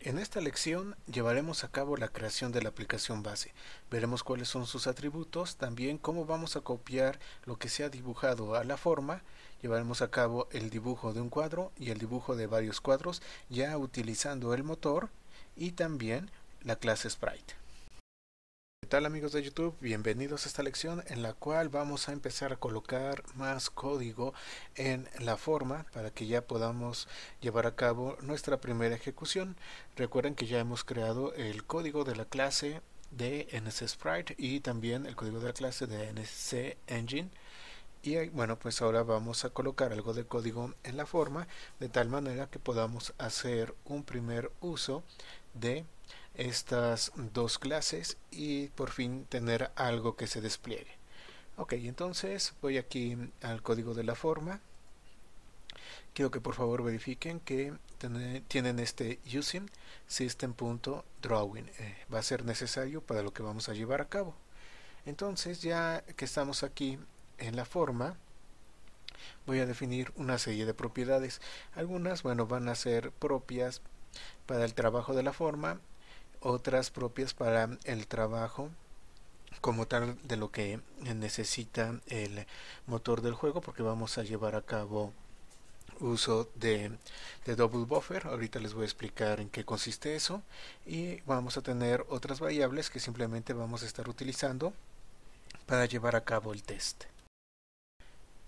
En esta lección llevaremos a cabo la creación de la aplicación base. Veremos cuáles son sus atributos, también cómo vamos a copiar lo que se ha dibujado a la forma. Llevaremos a cabo el dibujo de un cuadro y el dibujo de varios cuadros ya utilizando el motor y también la clase Sprite tal amigos de YouTube? Bienvenidos a esta lección en la cual vamos a empezar a colocar más código en la forma para que ya podamos llevar a cabo nuestra primera ejecución. Recuerden que ya hemos creado el código de la clase de Sprite y también el código de la clase de Engine Y eh, bueno, pues ahora vamos a colocar algo de código en la forma de tal manera que podamos hacer un primer uso de estas dos clases y por fin tener algo que se despliegue. Ok, entonces voy aquí al código de la forma. Quiero que por favor verifiquen que tienen este using system.drawing. Eh, va a ser necesario para lo que vamos a llevar a cabo. Entonces ya que estamos aquí en la forma, voy a definir una serie de propiedades. Algunas, bueno, van a ser propias para el trabajo de la forma otras propias para el trabajo como tal de lo que necesita el motor del juego porque vamos a llevar a cabo uso de, de, double buffer ahorita les voy a explicar en qué consiste eso y vamos a tener otras variables que simplemente vamos a estar utilizando para llevar a cabo el test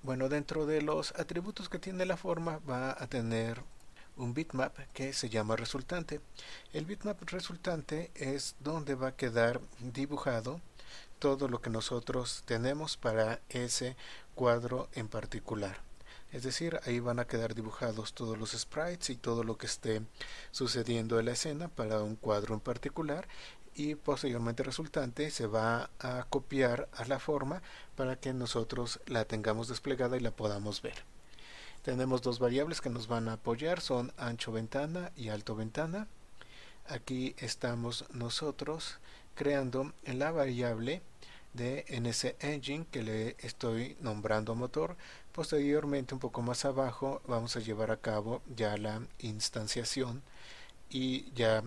bueno dentro de los atributos que tiene la forma va a tener un bitmap que se llama resultante. El bitmap resultante es donde va a quedar dibujado todo lo que nosotros tenemos para ese cuadro en particular. Es decir, ahí van a quedar dibujados todos los sprites y todo lo que esté sucediendo en la escena para un cuadro en particular y posteriormente resultante se va a copiar a la forma para que nosotros la tengamos desplegada y la podamos ver. Tenemos dos variables que nos van a apoyar, son ancho ventana y alto ventana. Aquí estamos nosotros creando la variable de NSEngine Engine que le estoy nombrando motor. Posteriormente, un poco más abajo, vamos a llevar a cabo ya la instanciación y ya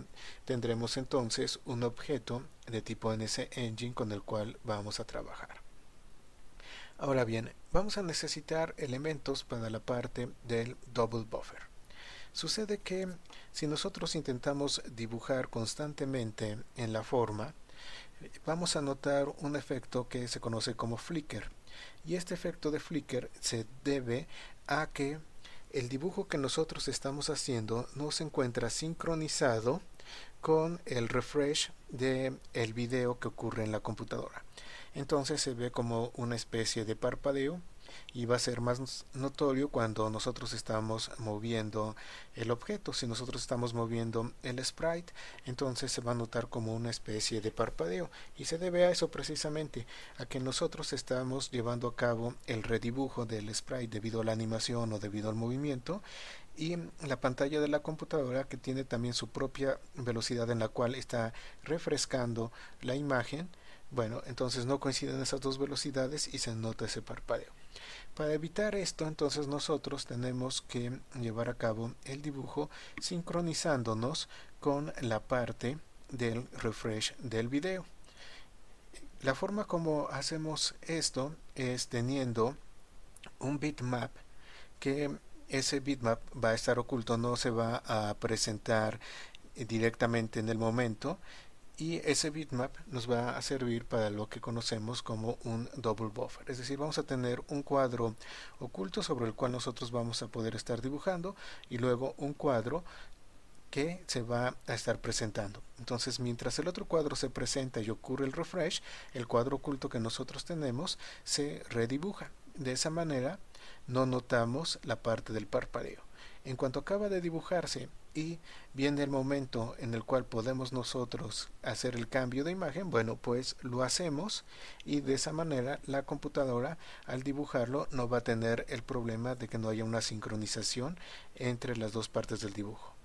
tendremos entonces un objeto de tipo NSEngine Engine con el cual vamos a trabajar. Ahora bien, vamos a necesitar elementos para la parte del double buffer. Sucede que si nosotros intentamos dibujar constantemente en la forma, vamos a notar un efecto que se conoce como flicker. Y este efecto de flicker se debe a que el dibujo que nosotros estamos haciendo no se encuentra sincronizado con el refresh del el video que ocurre en la computadora entonces se ve como una especie de parpadeo y va a ser más notorio cuando nosotros estamos moviendo el objeto. Si nosotros estamos moviendo el sprite, entonces se va a notar como una especie de parpadeo y se debe a eso precisamente, a que nosotros estamos llevando a cabo el redibujo del sprite debido a la animación o debido al movimiento y la pantalla de la computadora que tiene también su propia velocidad en la cual está refrescando la imagen bueno, entonces no coinciden esas dos velocidades y se nota ese parpadeo. Para evitar esto, entonces nosotros tenemos que llevar a cabo el dibujo sincronizándonos con la parte del refresh del video. La forma como hacemos esto es teniendo un bitmap que ese bitmap va a estar oculto, no se va a presentar directamente en el momento, y ese bitmap nos va a servir para lo que conocemos como un double buffer es decir vamos a tener un cuadro oculto sobre el cual nosotros vamos a poder estar dibujando y luego un cuadro que se va a estar presentando entonces mientras el otro cuadro se presenta y ocurre el refresh el cuadro oculto que nosotros tenemos se redibuja de esa manera no notamos la parte del parpadeo en cuanto acaba de dibujarse y viene el momento en el cual podemos nosotros hacer el cambio de imagen, bueno, pues lo hacemos y de esa manera la computadora al dibujarlo no va a tener el problema de que no haya una sincronización entre las dos partes del dibujo.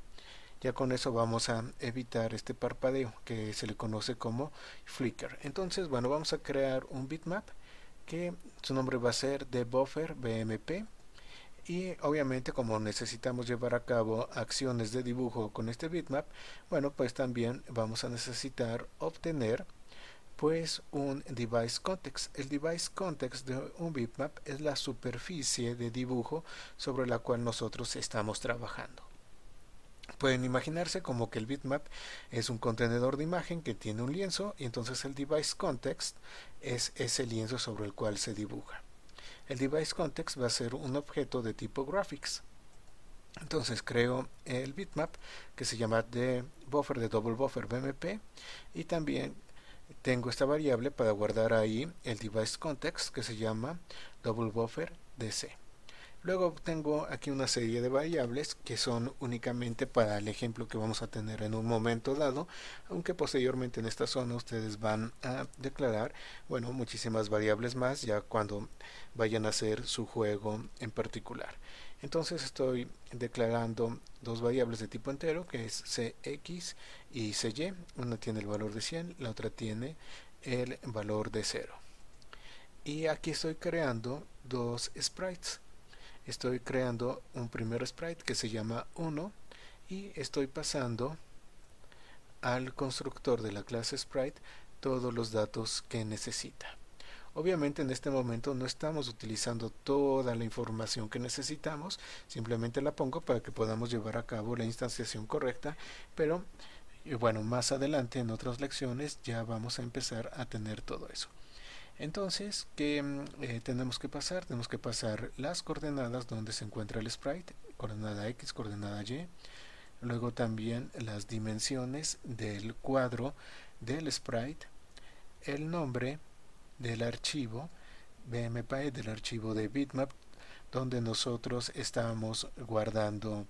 Ya con eso vamos a evitar este parpadeo que se le conoce como flicker. Entonces, bueno, vamos a crear un bitmap que su nombre va a ser de bmp y obviamente como necesitamos llevar a cabo acciones de dibujo con este bitmap bueno pues también vamos a necesitar obtener pues un device context el device context de un bitmap es la superficie de dibujo sobre la cual nosotros estamos trabajando Pueden imaginarse como que el bitmap es un contenedor de imagen que tiene un lienzo y entonces el device context es ese lienzo sobre el cual se dibuja. El device context va a ser un objeto de tipo graphics. Entonces creo el bitmap que se llama de buffer de double buffer BMP y también tengo esta variable para guardar ahí el device context que se llama double buffer DC. Luego tengo aquí una serie de variables que son únicamente para el ejemplo que vamos a tener en un momento dado, aunque posteriormente en esta zona ustedes van a declarar, bueno, muchísimas variables más ya cuando vayan a hacer su juego en particular. Entonces estoy declarando dos variables de tipo entero, que es CX y CY. Una tiene el valor de 100, la otra tiene el valor de 0. Y aquí estoy creando dos sprites estoy creando un primer sprite que se llama 1 y estoy pasando al constructor de la clase sprite todos los datos que necesita. Obviamente en este momento no estamos utilizando toda la información que necesitamos, simplemente la pongo para que podamos llevar a cabo la instanciación correcta, pero bueno, más adelante en otras lecciones ya vamos a empezar a tener todo eso. Entonces, ¿qué mm, eh, tenemos que pasar? Tenemos que pasar las coordenadas donde se encuentra el sprite, coordenada X, coordenada Y. Luego también las dimensiones del cuadro del sprite, el nombre del archivo BMPy, e, del archivo de bitmap, donde nosotros estamos guardando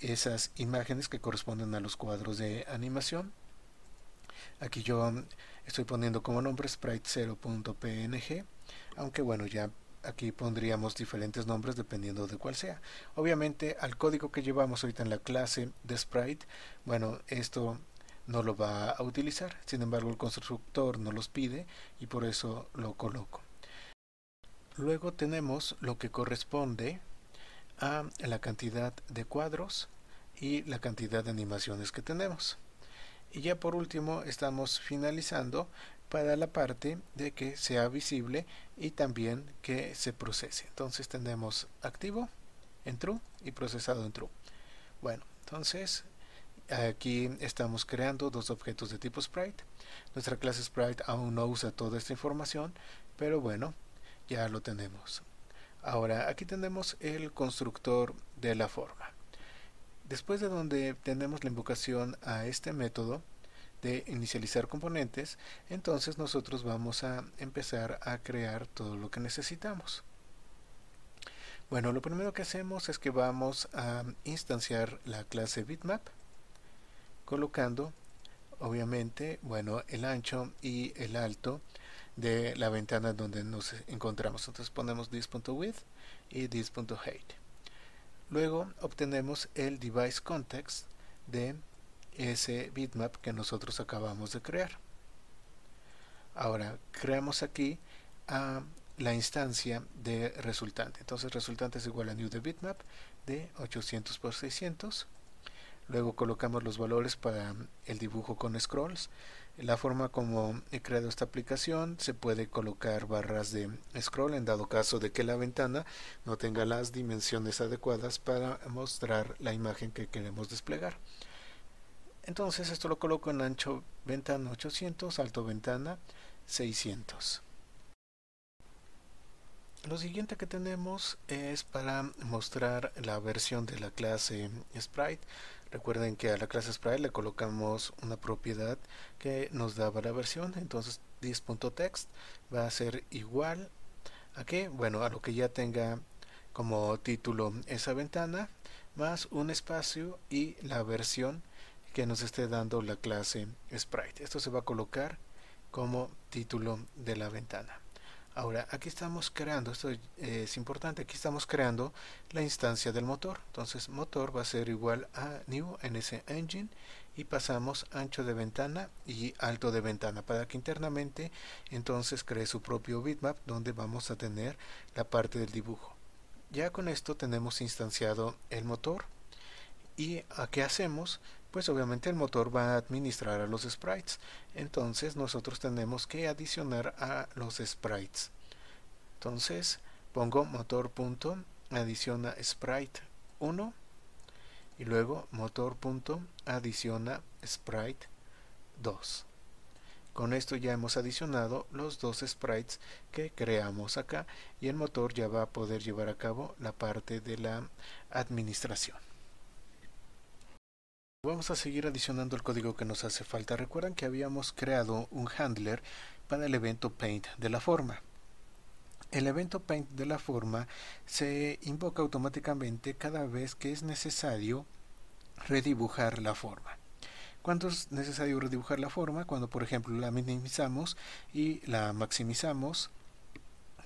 esas imágenes que corresponden a los cuadros de animación. Aquí yo mm, estoy poniendo como nombre sprite0.png aunque bueno ya aquí pondríamos diferentes nombres dependiendo de cuál sea obviamente al código que llevamos ahorita en la clase de sprite bueno esto no lo va a utilizar sin embargo el constructor no los pide y por eso lo coloco luego tenemos lo que corresponde a la cantidad de cuadros y la cantidad de animaciones que tenemos y ya por último estamos finalizando para la parte de que sea visible y también que se procese. Entonces tenemos activo en true y procesado en true. Bueno, entonces aquí estamos creando dos objetos de tipo sprite. Nuestra clase sprite aún no usa toda esta información, pero bueno, ya lo tenemos. Ahora aquí tenemos el constructor de la forma. Después de donde tenemos la invocación a este método de inicializar componentes, entonces nosotros vamos a empezar a crear todo lo que necesitamos. Bueno, lo primero que hacemos es que vamos a instanciar la clase bitmap colocando obviamente, bueno, el ancho y el alto de la ventana donde nos encontramos. Entonces ponemos this.width y this.height. Luego obtenemos el device context de ese bitmap que nosotros acabamos de crear. Ahora creamos aquí ah, la instancia de resultante. Entonces resultante es igual a new de bitmap de 800 por 600. Luego colocamos los valores para el dibujo con scrolls la forma como he creado esta aplicación se puede colocar barras de scroll en dado caso de que la ventana no tenga las dimensiones adecuadas para mostrar la imagen que queremos desplegar entonces esto lo coloco en ancho ventana 800 alto ventana 600 lo siguiente que tenemos es para mostrar la versión de la clase sprite Recuerden que a la clase sprite le colocamos una propiedad que nos daba la versión, entonces this.text va a ser igual a bueno, a lo que ya tenga como título esa ventana, más un espacio y la versión que nos esté dando la clase sprite. Esto se va a colocar como título de la ventana. Ahora, aquí estamos creando, esto eh, es importante, aquí estamos creando la instancia del motor. Entonces, motor va a ser igual a new en ese engine y pasamos ancho de ventana y alto de ventana para que internamente entonces cree su propio bitmap donde vamos a tener la parte del dibujo. Ya con esto tenemos instanciado el motor. ¿Y a qué hacemos? pues obviamente el motor va a administrar a los sprites. Entonces nosotros tenemos que adicionar a los sprites. Entonces pongo motor punto sprite 1 y luego motor punto sprite 2. Con esto ya hemos adicionado los dos sprites que creamos acá y el motor ya va a poder llevar a cabo la parte de la administración. Vamos a seguir adicionando el código que nos hace falta. Recuerdan que habíamos creado un handler para el evento paint de la forma. El evento paint de la forma se invoca automáticamente cada vez que es necesario redibujar la forma. ¿Cuándo es necesario redibujar la forma, cuando por ejemplo la minimizamos y la maximizamos,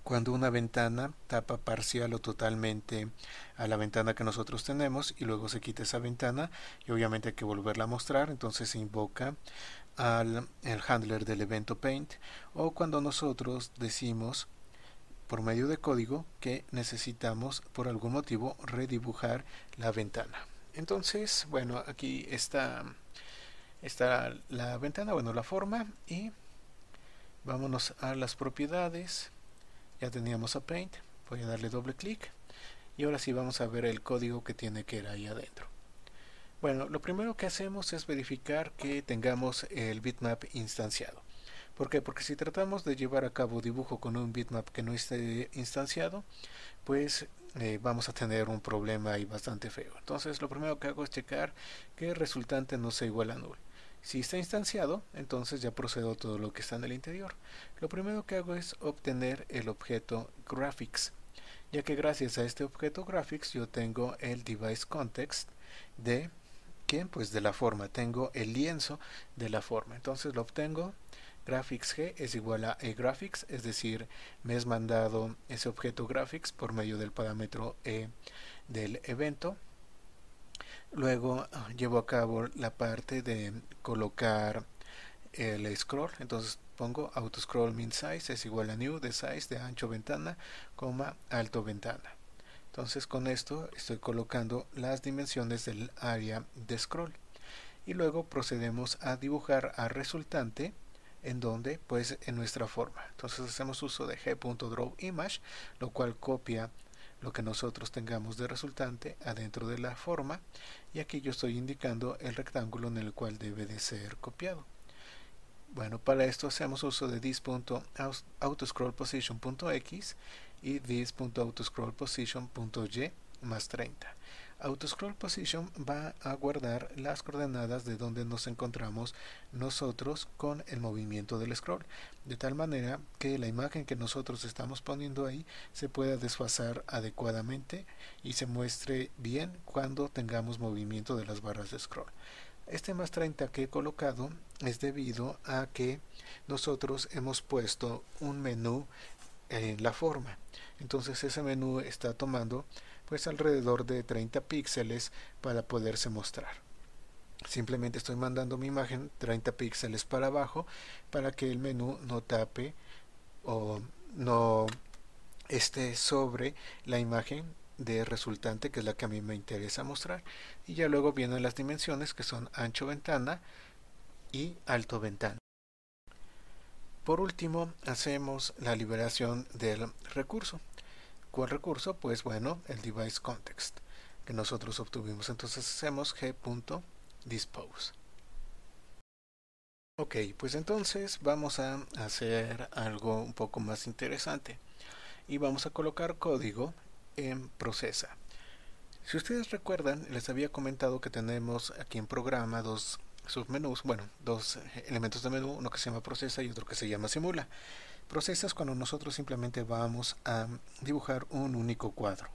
cuando una ventana tapa parcial o totalmente a la ventana que nosotros tenemos y luego se quita esa ventana y obviamente hay que volverla a mostrar entonces se invoca al handler del evento paint o cuando nosotros decimos por medio de código que necesitamos por algún motivo redibujar la ventana entonces bueno aquí está está la ventana bueno la forma y vámonos a las propiedades ya teníamos a Paint voy a darle doble clic y ahora sí vamos a ver el código que tiene que ir ahí adentro bueno lo primero que hacemos es verificar que tengamos el bitmap instanciado ¿Por qué? Porque si tratamos de llevar a cabo dibujo con un bitmap que no esté instanciado, pues eh, vamos a tener un problema ahí bastante feo. Entonces lo primero que hago es checar que el resultante no sea igual a null. Si está instanciado, entonces ya procedo todo lo que está en el interior. Lo primero que hago es obtener el objeto graphics, ya que gracias a este objeto graphics yo tengo el device context de ¿quién? pues de la forma, tengo el lienzo de la forma. Entonces lo obtengo graphics g es igual a EGraphics graphics, es decir, me es mandado ese objeto graphics por medio del parámetro e del evento Luego ah, llevo a cabo la parte de colocar el scroll. Entonces pongo auto scroll min size es igual a new de size de ancho ventana, coma alto ventana. Entonces con esto estoy colocando las dimensiones del área de scroll. Y luego procedemos a dibujar a resultante en donde pues en nuestra forma entonces hacemos uso de g.drawImage lo cual copia lo que nosotros tengamos de resultante adentro de la forma y aquí yo estoy indicando el rectángulo en el cual debe de ser copiado. Bueno, para esto hacemos uso de this.autoscrollposition.x y this.autoscrollposition.y más 30 scroll Position va a guardar las coordenadas de donde nos encontramos nosotros con el movimiento del scroll, de tal manera que la imagen que nosotros estamos poniendo ahí se pueda desfasar adecuadamente y se muestre bien cuando tengamos movimiento de las barras de scroll. Este más 30 que he colocado es debido a que nosotros hemos puesto un menú en la forma. Entonces ese menú está tomando pues alrededor de 30 píxeles para poderse mostrar simplemente estoy mandando mi imagen 30 píxeles para abajo para que el menú no tape o no esté sobre la imagen de resultante que es la que a mí me interesa mostrar y ya luego vienen las dimensiones que son ancho ventana y alto ventana por último hacemos la liberación del recurso ¿Cuál recurso? Pues bueno, el device context que nosotros obtuvimos. Entonces hacemos g.dispose. Ok, pues entonces vamos a hacer algo un poco más interesante y vamos a colocar código en procesa. Si ustedes recuerdan, les había comentado que tenemos aquí en programa dos submenús, bueno, dos elementos de menú, uno que se llama procesa y otro que se llama simula procesas cuando nosotros simplemente vamos a dibujar un único cuadro.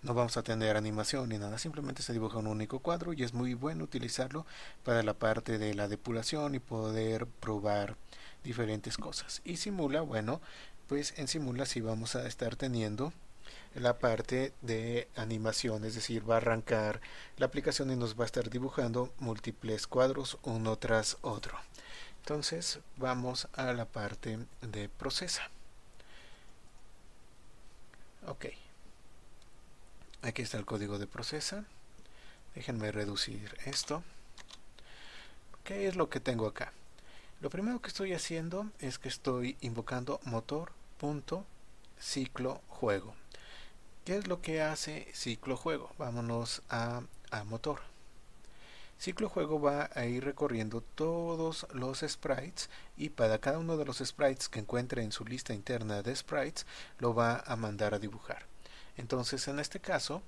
No vamos a tener animación ni nada, simplemente se dibuja un único cuadro y es muy bueno utilizarlo para la parte de la depuración y poder probar diferentes cosas. Y simula, bueno, pues en simula sí vamos a estar teniendo la parte de animación, es decir, va a arrancar la aplicación y nos va a estar dibujando múltiples cuadros uno tras otro. Entonces vamos a la parte de procesa. Ok. Aquí está el código de procesa. Déjenme reducir esto. ¿Qué es lo que tengo acá? Lo primero que estoy haciendo es que estoy invocando motor.ciclojuego. ¿Qué es lo que hace ciclojuego? Vámonos a, a motor. Ciclojuego va a ir recorriendo todos los sprites y para cada uno de los sprites que encuentre en su lista interna de sprites lo va a mandar a dibujar. Entonces en este caso,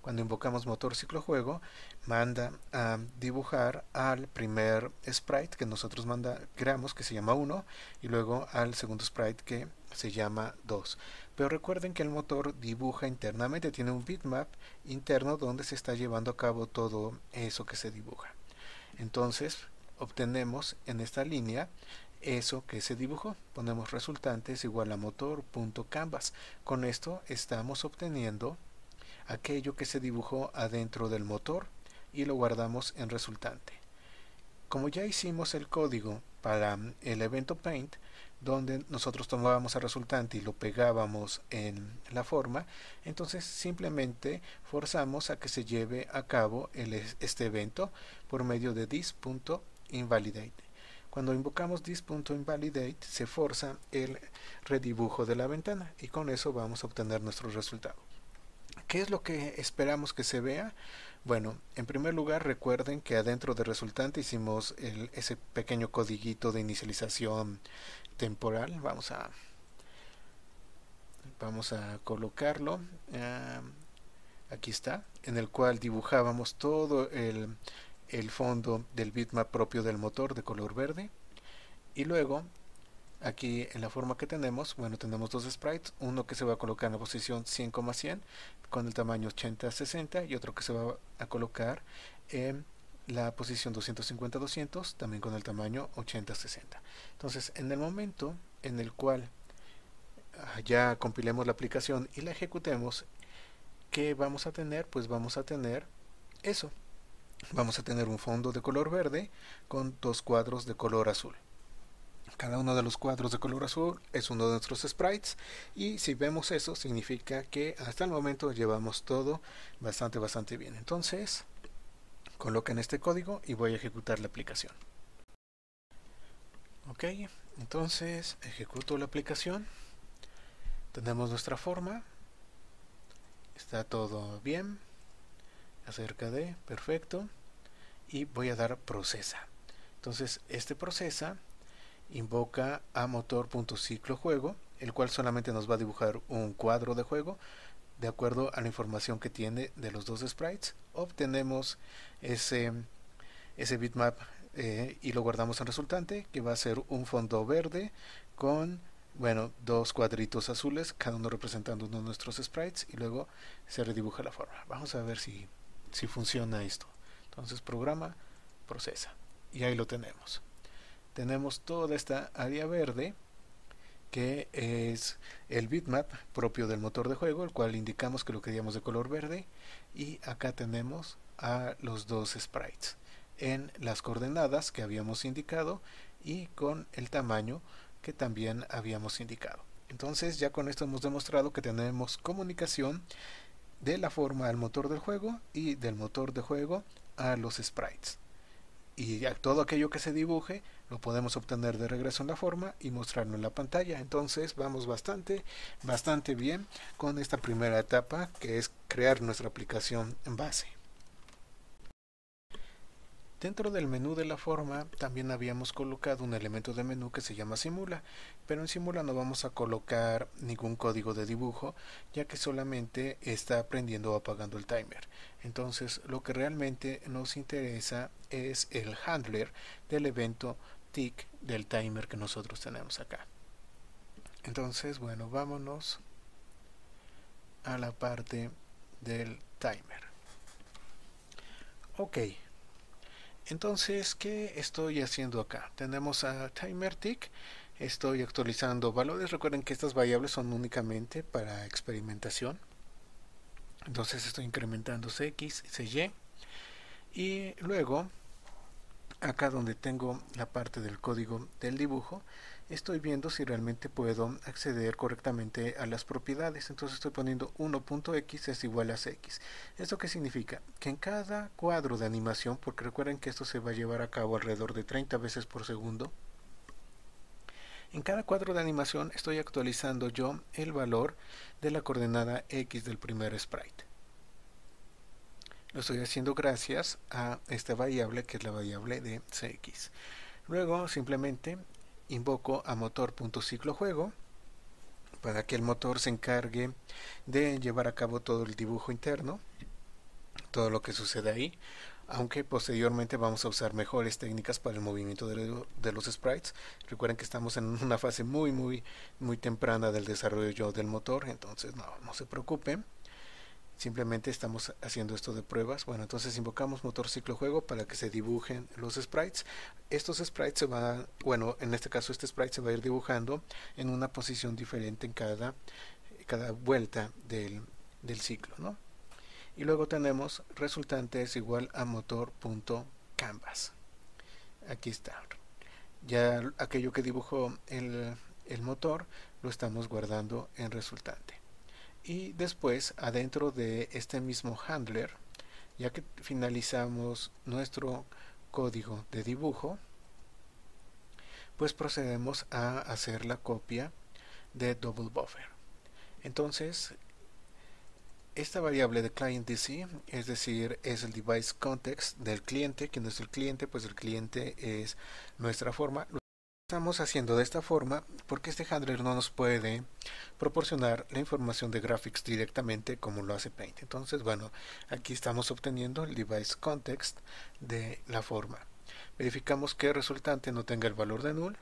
cuando invocamos motor ciclojuego, manda a dibujar al primer sprite que nosotros creamos que se llama 1 y luego al segundo sprite que se llama 2. Pero recuerden que el motor dibuja internamente, tiene un bitmap interno donde se está llevando a cabo todo eso que se dibuja. Entonces obtenemos en esta línea eso que se dibujó. Ponemos resultantes igual a motor.canvas. Con esto estamos obteniendo aquello que se dibujó adentro del motor y lo guardamos en resultante. Como ya hicimos el código para el evento Paint, donde nosotros tomábamos el resultante y lo pegábamos en la forma, entonces simplemente forzamos a que se lleve a cabo este evento por medio de this.invalidate. Cuando invocamos this.invalidate se forza el redibujo de la ventana y con eso vamos a obtener nuestro resultado. ¿Qué es lo que esperamos que se vea? Bueno, en primer lugar recuerden que adentro de resultante hicimos ese pequeño codiguito de inicialización temporal vamos a vamos a colocarlo ah, aquí está en el cual dibujábamos todo el, el fondo del bitmap propio del motor de color verde y luego aquí en la forma que tenemos, bueno, tenemos dos sprites, uno que se va a colocar en la posición 100,100 con el tamaño 80-60 y otro que se va a colocar en la posición 250-200 también con el tamaño 80-60. Entonces, en el momento en el cual ah, ya compilemos la aplicación y la ejecutemos, ¿qué vamos a tener? Pues vamos a tener eso. Vamos a tener un fondo de color verde con dos cuadros de color azul. Cada uno de los cuadros de color azul es uno de nuestros sprites y si vemos eso significa que hasta el momento llevamos todo bastante bastante bien. Entonces, en este código y voy a ejecutar la aplicación. Ok, entonces ejecuto la aplicación. Tenemos nuestra forma. Está todo bien. Acerca de, perfecto. Y voy a dar procesa. Entonces este procesa invoca a motor.ciclojuego, el cual solamente nos va a dibujar un cuadro de juego, de acuerdo a la información que tiene de los dos sprites, obtenemos ese, ese bitmap eh, y lo guardamos en resultante, que va a ser un fondo verde con bueno, dos cuadritos azules, cada uno representando uno de nuestros sprites, y luego se redibuja la forma. Vamos a ver si, si funciona esto. Entonces, programa, procesa. Y ahí lo tenemos. Tenemos toda esta área verde que es el bitmap propio del motor de juego, el cual indicamos que lo queríamos de color verde. Y acá tenemos a los dos sprites en las coordenadas que habíamos indicado y con el tamaño que también habíamos indicado. Entonces ya con esto hemos demostrado que tenemos comunicación de la forma al motor del juego y del motor de juego a los sprites. Y todo aquello que se dibuje lo podemos obtener de regreso en la forma y mostrarlo en la pantalla entonces vamos bastante bastante bien con esta primera etapa que es crear nuestra aplicación en base Dentro del menú de la forma también habíamos colocado un elemento de menú que se llama simula, pero en simula no vamos a colocar ningún código de dibujo ya que solamente está prendiendo o apagando el timer. Entonces lo que realmente nos interesa es el handler del evento tick del timer que nosotros tenemos acá entonces bueno vámonos a la parte del timer ok entonces qué estoy haciendo acá tenemos a timer tick estoy actualizando valores recuerden que estas variables son únicamente para experimentación entonces estoy incrementando cx y y luego acá donde tengo la parte del código del dibujo estoy viendo si realmente puedo acceder correctamente a las propiedades entonces estoy poniendo 1.x es igual a x esto qué significa que en cada cuadro de animación porque recuerden que esto se va a llevar a cabo alrededor de 30 veces por segundo en cada cuadro de animación estoy actualizando yo el valor de la coordenada x del primer sprite lo estoy haciendo gracias a esta variable que es la variable de CX. Luego simplemente invoco a motor.ciclojuego para que el motor se encargue de llevar a cabo todo el dibujo interno, todo lo que sucede ahí, aunque posteriormente vamos a usar mejores técnicas para el movimiento de, los sprites. Recuerden que estamos en una fase muy, muy, muy temprana del desarrollo del motor, entonces no, no se preocupen simplemente estamos haciendo esto de pruebas bueno entonces invocamos motor ciclo juego para que se dibujen los sprites estos sprites se van bueno en este caso este sprite se va a ir dibujando en una posición diferente en cada cada vuelta del, ciclo ¿no? y luego tenemos resultante es igual a motor.canvas aquí está ya aquello que dibujó el motor lo estamos guardando en resultante y después adentro de este mismo handler ya que finalizamos nuestro código de dibujo pues procedemos a hacer la copia de double buffer entonces esta variable de client DC es decir es el device context del cliente no es el cliente pues el cliente es nuestra forma Estamos haciendo de esta forma porque este handler no nos puede proporcionar la información de graphics directamente como lo hace Paint. Entonces, bueno, aquí estamos obteniendo el device context de la forma. Verificamos que el resultante no tenga el valor de null.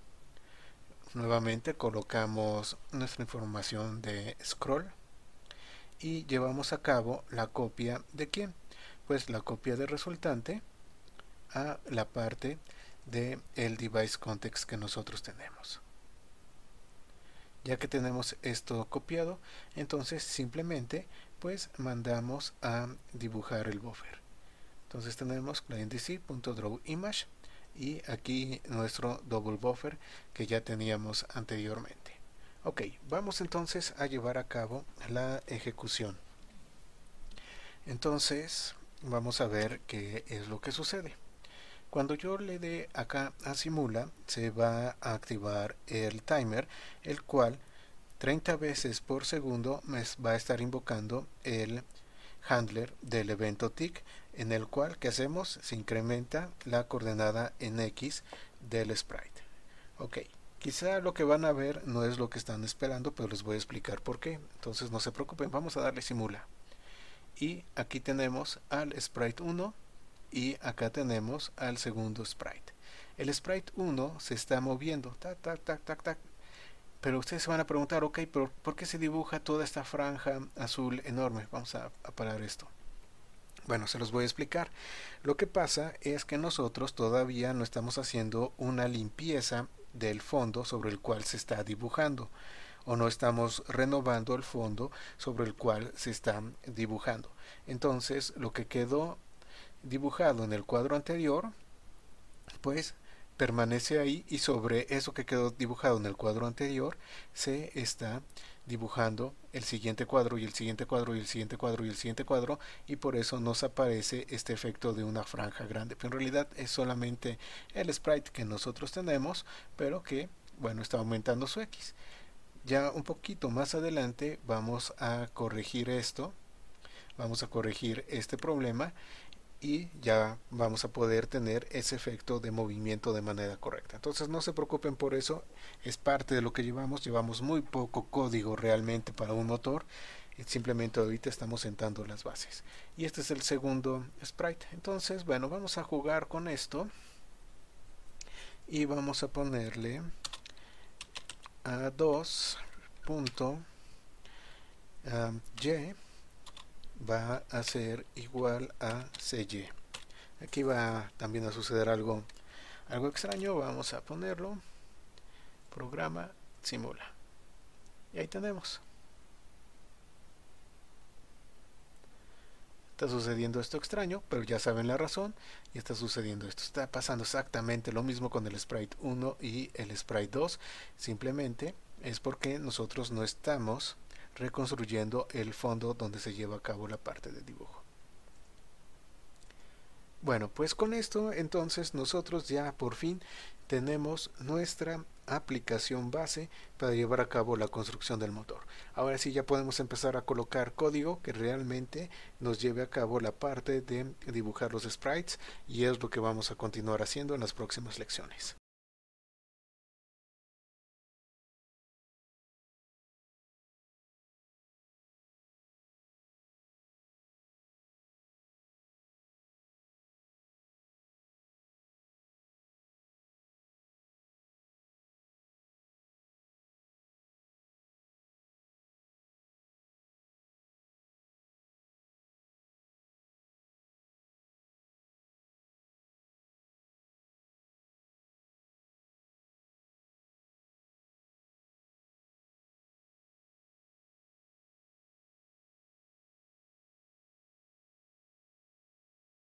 Nuevamente colocamos nuestra información de scroll y llevamos a cabo la copia de quién? Pues la copia del resultante a la parte de el device context que nosotros tenemos. Ya que tenemos esto copiado, entonces simplemente pues mandamos a dibujar el buffer. Entonces tenemos clientdc.drawImage y aquí nuestro double buffer que ya teníamos anteriormente. Ok, vamos entonces a llevar a cabo la ejecución. Entonces vamos a ver qué es lo que sucede. Cuando yo le dé acá a simula, se va a activar el timer, el cual 30 veces por segundo me va a estar invocando el handler del evento tick, en el cual, que hacemos? Se incrementa la coordenada en X del sprite. Ok, quizá lo que van a ver no es lo que están esperando, pero les voy a explicar por qué. Entonces no se preocupen, vamos a darle simula. Y aquí tenemos al sprite 1 y acá tenemos al segundo sprite. El sprite 1 se está moviendo, tac, tac, tac. Pero ustedes se van a preguntar, ok, pero ¿por qué se dibuja toda esta franja azul enorme? Vamos a, a parar esto. Bueno, se los voy a explicar. Lo que pasa es que nosotros todavía no estamos haciendo una limpieza del fondo sobre el cual se está dibujando o no estamos renovando el fondo sobre el cual se está dibujando. Entonces, lo que quedó dibujado en el cuadro anterior, pues permanece ahí y sobre eso que quedó dibujado en el cuadro anterior se está dibujando el siguiente cuadro y el siguiente cuadro y el siguiente cuadro y el siguiente cuadro y por eso nos aparece este efecto de una franja grande pero en realidad es solamente el sprite que nosotros tenemos pero que bueno está aumentando su x ya un poquito más adelante vamos a corregir esto vamos a corregir este problema y ya vamos a poder tener ese efecto de movimiento de manera correcta. Entonces no se preocupen por eso, es parte de lo que llevamos, llevamos muy poco código realmente para un motor, simplemente ahorita estamos sentando las bases. Y este es el segundo sprite. Entonces, bueno, vamos a jugar con esto y vamos a ponerle a 2y va a ser igual a CY. Aquí va también a suceder algo, algo extraño. Vamos a ponerlo. Programa simula. Y ahí tenemos. Está sucediendo esto extraño, pero ya saben la razón. Y está sucediendo esto. Está pasando exactamente lo mismo con el sprite 1 y el sprite 2. Simplemente es porque nosotros no estamos reconstruyendo el fondo donde se lleva a cabo la parte de dibujo. Bueno, pues con esto entonces nosotros ya por fin tenemos nuestra aplicación base para llevar a cabo la construcción del motor. Ahora sí ya podemos empezar a colocar código que realmente nos lleve a cabo la parte de dibujar los sprites y es lo que vamos a continuar haciendo en las próximas lecciones.